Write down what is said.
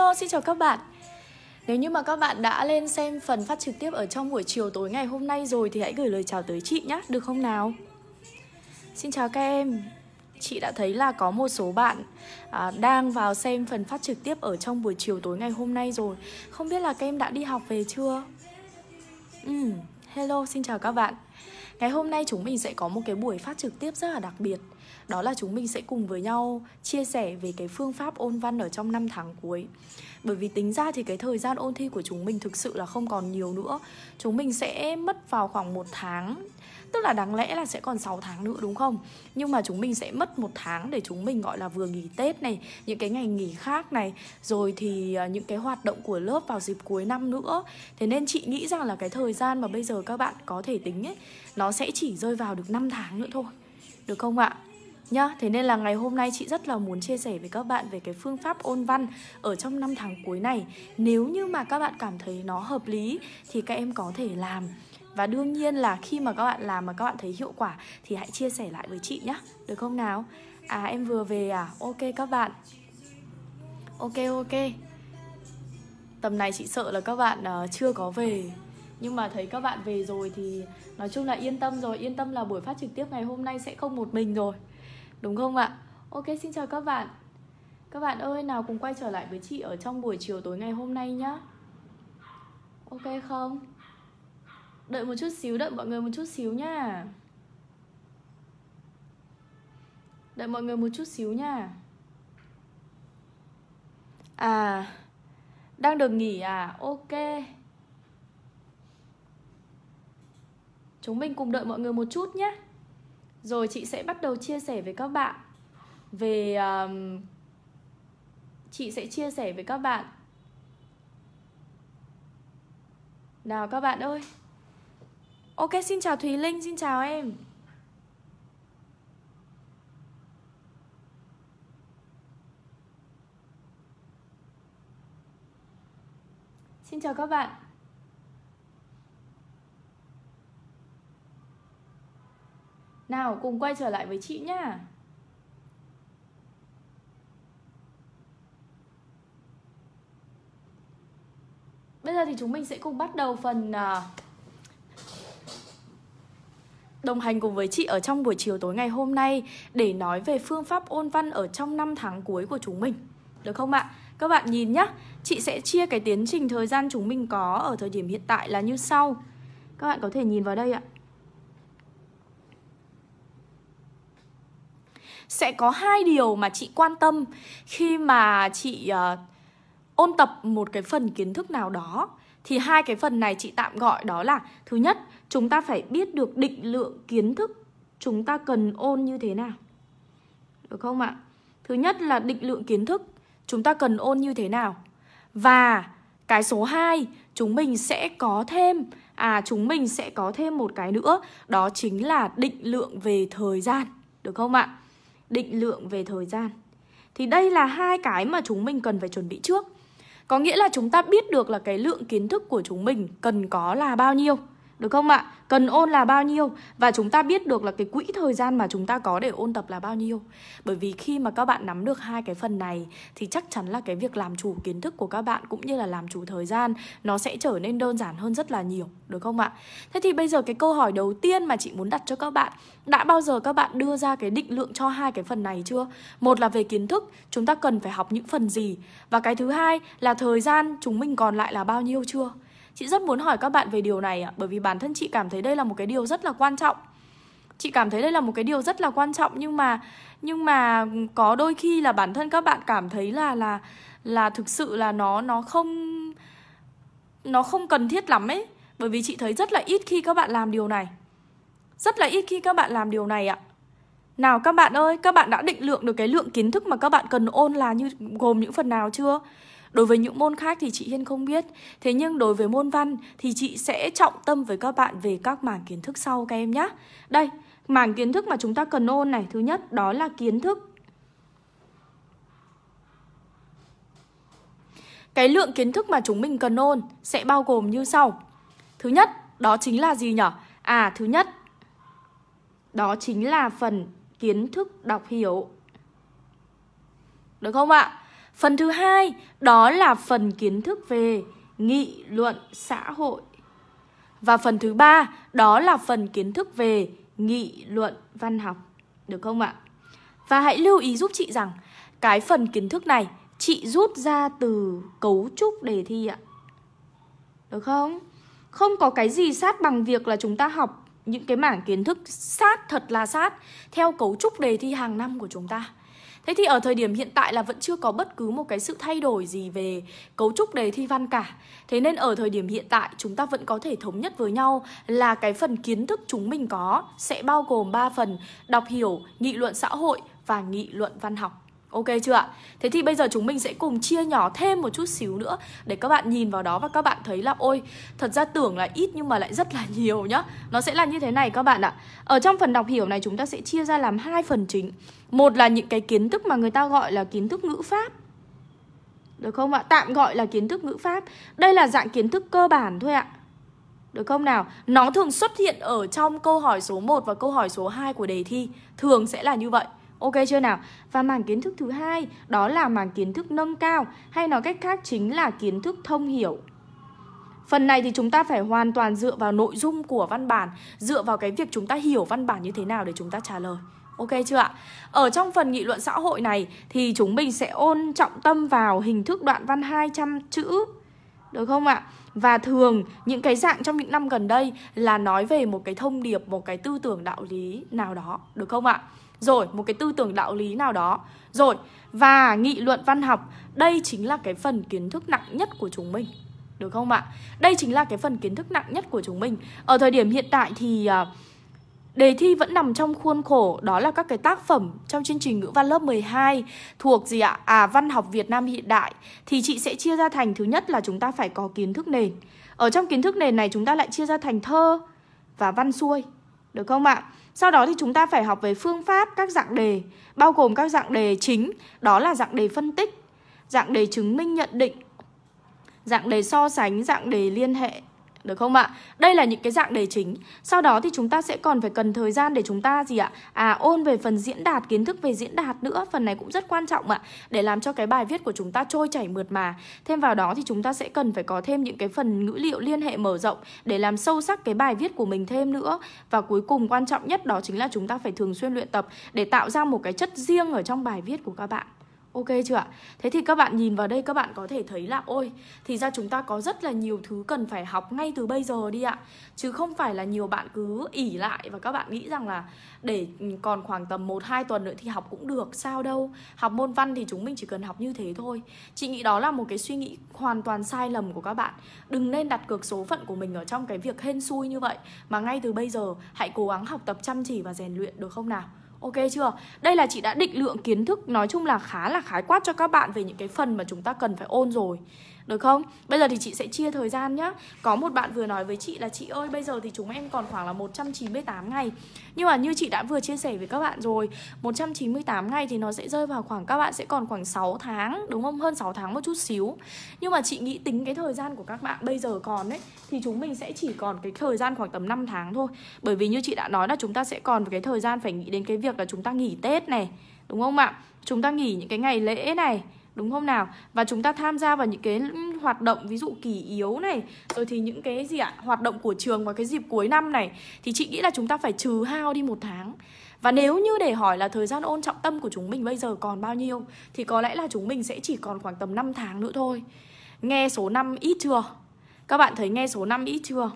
Hello, xin chào các bạn Nếu như mà các bạn đã lên xem phần phát trực tiếp ở trong buổi chiều tối ngày hôm nay rồi Thì hãy gửi lời chào tới chị nhé, được không nào? Xin chào các em Chị đã thấy là có một số bạn à, đang vào xem phần phát trực tiếp ở trong buổi chiều tối ngày hôm nay rồi Không biết là các em đã đi học về chưa? Ừ, hello, xin chào các bạn Ngày hôm nay chúng mình sẽ có một cái buổi phát trực tiếp rất là đặc biệt Đó là chúng mình sẽ cùng với nhau chia sẻ về cái phương pháp ôn văn ở trong năm tháng cuối Bởi vì tính ra thì cái thời gian ôn thi của chúng mình thực sự là không còn nhiều nữa Chúng mình sẽ mất vào khoảng một tháng tức là đáng lẽ là sẽ còn 6 tháng nữa đúng không nhưng mà chúng mình sẽ mất một tháng để chúng mình gọi là vừa nghỉ tết này những cái ngày nghỉ khác này rồi thì à, những cái hoạt động của lớp vào dịp cuối năm nữa thế nên chị nghĩ rằng là cái thời gian mà bây giờ các bạn có thể tính ấy nó sẽ chỉ rơi vào được 5 tháng nữa thôi được không ạ nhá thế nên là ngày hôm nay chị rất là muốn chia sẻ với các bạn về cái phương pháp ôn văn ở trong năm tháng cuối này nếu như mà các bạn cảm thấy nó hợp lý thì các em có thể làm và đương nhiên là khi mà các bạn làm mà các bạn thấy hiệu quả thì hãy chia sẻ lại với chị nhé được không nào à em vừa về à ok các bạn ok ok tầm này chị sợ là các bạn uh, chưa có về nhưng mà thấy các bạn về rồi thì nói chung là yên tâm rồi yên tâm là buổi phát trực tiếp ngày hôm nay sẽ không một mình rồi đúng không ạ ok xin chào các bạn các bạn ơi nào cùng quay trở lại với chị ở trong buổi chiều tối ngày hôm nay nhá ok không Đợi một chút xíu, đợi mọi người một chút xíu nha Đợi mọi người một chút xíu nha À Đang được nghỉ à Ok Chúng mình cùng đợi mọi người một chút nhé Rồi chị sẽ bắt đầu chia sẻ với các bạn Về um, Chị sẽ chia sẻ với các bạn Nào các bạn ơi Ok, xin chào Thùy Linh, xin chào em Xin chào các bạn Nào, cùng quay trở lại với chị nhá Bây giờ thì chúng mình sẽ cùng bắt đầu phần uh, đồng hành cùng với chị ở trong buổi chiều tối ngày hôm nay để nói về phương pháp ôn văn ở trong năm tháng cuối của chúng mình. Được không ạ? Các bạn nhìn nhá, chị sẽ chia cái tiến trình thời gian chúng mình có ở thời điểm hiện tại là như sau. Các bạn có thể nhìn vào đây ạ. Sẽ có hai điều mà chị quan tâm khi mà chị uh, ôn tập một cái phần kiến thức nào đó thì hai cái phần này chị tạm gọi đó là thứ nhất chúng ta phải biết được định lượng kiến thức chúng ta cần ôn như thế nào được không ạ thứ nhất là định lượng kiến thức chúng ta cần ôn như thế nào và cái số 2 chúng mình sẽ có thêm à chúng mình sẽ có thêm một cái nữa đó chính là định lượng về thời gian được không ạ định lượng về thời gian thì đây là hai cái mà chúng mình cần phải chuẩn bị trước có nghĩa là chúng ta biết được là cái lượng kiến thức của chúng mình cần có là bao nhiêu được không ạ? Cần ôn là bao nhiêu và chúng ta biết được là cái quỹ thời gian mà chúng ta có để ôn tập là bao nhiêu. Bởi vì khi mà các bạn nắm được hai cái phần này thì chắc chắn là cái việc làm chủ kiến thức của các bạn cũng như là làm chủ thời gian nó sẽ trở nên đơn giản hơn rất là nhiều, được không ạ? Thế thì bây giờ cái câu hỏi đầu tiên mà chị muốn đặt cho các bạn, đã bao giờ các bạn đưa ra cái định lượng cho hai cái phần này chưa? Một là về kiến thức, chúng ta cần phải học những phần gì và cái thứ hai là thời gian chúng mình còn lại là bao nhiêu chưa? Chị rất muốn hỏi các bạn về điều này ạ, bởi vì bản thân chị cảm thấy đây là một cái điều rất là quan trọng. Chị cảm thấy đây là một cái điều rất là quan trọng nhưng mà nhưng mà có đôi khi là bản thân các bạn cảm thấy là là là thực sự là nó nó không nó không cần thiết lắm ấy bởi vì chị thấy rất là ít khi các bạn làm điều này. Rất là ít khi các bạn làm điều này ạ. Nào các bạn ơi, các bạn đã định lượng được cái lượng kiến thức mà các bạn cần ôn là như gồm những phần nào chưa? Đối với những môn khác thì chị Hiên không biết. Thế nhưng đối với môn văn thì chị sẽ trọng tâm với các bạn về các mảng kiến thức sau các em nhé. Đây, mảng kiến thức mà chúng ta cần ôn này. Thứ nhất đó là kiến thức Cái lượng kiến thức mà chúng mình cần ôn sẽ bao gồm như sau. Thứ nhất, đó chính là gì nhở? À, thứ nhất, đó chính là phần kiến thức đọc hiểu. Được không ạ? Phần thứ hai đó là phần kiến thức về nghị luận xã hội. Và phần thứ ba đó là phần kiến thức về nghị luận văn học. Được không ạ? Và hãy lưu ý giúp chị rằng cái phần kiến thức này chị rút ra từ cấu trúc đề thi ạ. Được không? Không có cái gì sát bằng việc là chúng ta học những cái mảng kiến thức sát thật là sát theo cấu trúc đề thi hàng năm của chúng ta. Thế thì ở thời điểm hiện tại là vẫn chưa có bất cứ một cái sự thay đổi gì về cấu trúc đề thi văn cả. Thế nên ở thời điểm hiện tại chúng ta vẫn có thể thống nhất với nhau là cái phần kiến thức chúng mình có sẽ bao gồm 3 phần: đọc hiểu, nghị luận xã hội và nghị luận văn học. Ok chưa ạ? Thế thì bây giờ chúng mình sẽ cùng chia nhỏ thêm một chút xíu nữa để các bạn nhìn vào đó và các bạn thấy là ôi, thật ra tưởng là ít nhưng mà lại rất là nhiều nhá. Nó sẽ là như thế này các bạn ạ. Ở trong phần đọc hiểu này chúng ta sẽ chia ra làm hai phần chính. Một là những cái kiến thức mà người ta gọi là kiến thức ngữ pháp được không ạ? Tạm gọi là kiến thức ngữ pháp. Đây là dạng kiến thức cơ bản thôi ạ. Được không nào? Nó thường xuất hiện ở trong câu hỏi số 1 và câu hỏi số 2 của đề thi. Thường sẽ là như vậy. Ok chưa nào? Và mảng kiến thức thứ hai đó là mảng kiến thức nâng cao hay nói cách khác chính là kiến thức thông hiểu. Phần này thì chúng ta phải hoàn toàn dựa vào nội dung của văn bản, dựa vào cái việc chúng ta hiểu văn bản như thế nào để chúng ta trả lời. Ok chưa ạ? Ở trong phần nghị luận xã hội này thì chúng mình sẽ ôn trọng tâm vào hình thức đoạn văn 200 chữ. Được không ạ? Và thường những cái dạng trong những năm gần đây là nói về một cái thông điệp, một cái tư tưởng đạo lý nào đó. Được không ạ? rồi một cái tư tưởng đạo lý nào đó rồi và nghị luận văn học đây chính là cái phần kiến thức nặng nhất của chúng mình được không ạ đây chính là cái phần kiến thức nặng nhất của chúng mình ở thời điểm hiện tại thì à, Đề thi vẫn nằm trong khuôn khổ đó là các cái tác phẩm trong chương trình ngữ văn lớp 12 thuộc gì ạ? À văn học Việt Nam hiện đại thì chị sẽ chia ra thành thứ nhất là chúng ta phải có kiến thức nền. Ở trong kiến thức nền này chúng ta lại chia ra thành thơ và văn xuôi được không ạ? Sau đó thì chúng ta phải học về phương pháp các dạng đề, bao gồm các dạng đề chính, đó là dạng đề phân tích, dạng đề chứng minh nhận định, dạng đề so sánh, dạng đề liên hệ được không ạ? Đây là những cái dạng đề chính. Sau đó thì chúng ta sẽ còn phải cần thời gian để chúng ta gì ạ? À ôn về phần diễn đạt, kiến thức về diễn đạt nữa, phần này cũng rất quan trọng ạ, để làm cho cái bài viết của chúng ta trôi chảy mượt mà. Thêm vào đó thì chúng ta sẽ cần phải có thêm những cái phần ngữ liệu liên hệ mở rộng để làm sâu sắc cái bài viết của mình thêm nữa. Và cuối cùng quan trọng nhất đó chính là chúng ta phải thường xuyên luyện tập để tạo ra một cái chất riêng ở trong bài viết của các bạn. Ok chưa ạ? Thế thì các bạn nhìn vào đây các bạn có thể thấy là ôi, thì ra chúng ta có rất là nhiều thứ cần phải học ngay từ bây giờ đi ạ. Chứ không phải là nhiều bạn cứ ỉ lại và các bạn nghĩ rằng là để ừ, còn khoảng tầm 1 2 tuần nữa thì học cũng được, sao đâu. Học môn văn thì chúng mình chỉ cần học như thế thôi. Chị nghĩ đó là một cái suy nghĩ hoàn toàn sai lầm của các bạn. Đừng nên đặt cược số phận của mình ở trong cái việc hên xui như vậy mà ngay từ bây giờ hãy cố gắng học tập chăm chỉ và rèn luyện được không nào? Ok chưa? Đây là chị đã định lượng kiến thức nói chung là khá là khái quát cho các bạn về những cái phần mà chúng ta cần phải ôn rồi được không? Bây giờ thì chị sẽ chia thời gian nhá Có một bạn vừa nói với chị là Chị ơi bây giờ thì chúng em còn khoảng là 198 ngày Nhưng mà như chị đã vừa chia sẻ với các bạn rồi 198 ngày thì nó sẽ rơi vào khoảng Các bạn sẽ còn khoảng 6 tháng Đúng không? Hơn 6 tháng một chút xíu Nhưng mà chị nghĩ tính cái thời gian của các bạn bây giờ còn ấy Thì chúng mình sẽ chỉ còn cái thời gian khoảng tầm 5 tháng thôi Bởi vì như chị đã nói là chúng ta sẽ còn cái thời gian phải nghĩ đến cái việc là chúng ta nghỉ Tết này Đúng không ạ? Chúng ta nghỉ những cái ngày lễ này đúng không nào và chúng ta tham gia vào những cái hoạt động ví dụ kỳ yếu này rồi thì những cái gì ạ hoạt động của trường vào cái dịp cuối năm này thì chị nghĩ là chúng ta phải trừ hao đi một tháng và nếu như để hỏi là thời gian ôn trọng tâm của chúng mình bây giờ còn bao nhiêu thì có lẽ là chúng mình sẽ chỉ còn khoảng tầm 5 tháng nữa thôi nghe số 5 ít chưa các bạn thấy nghe số 5 ít chưa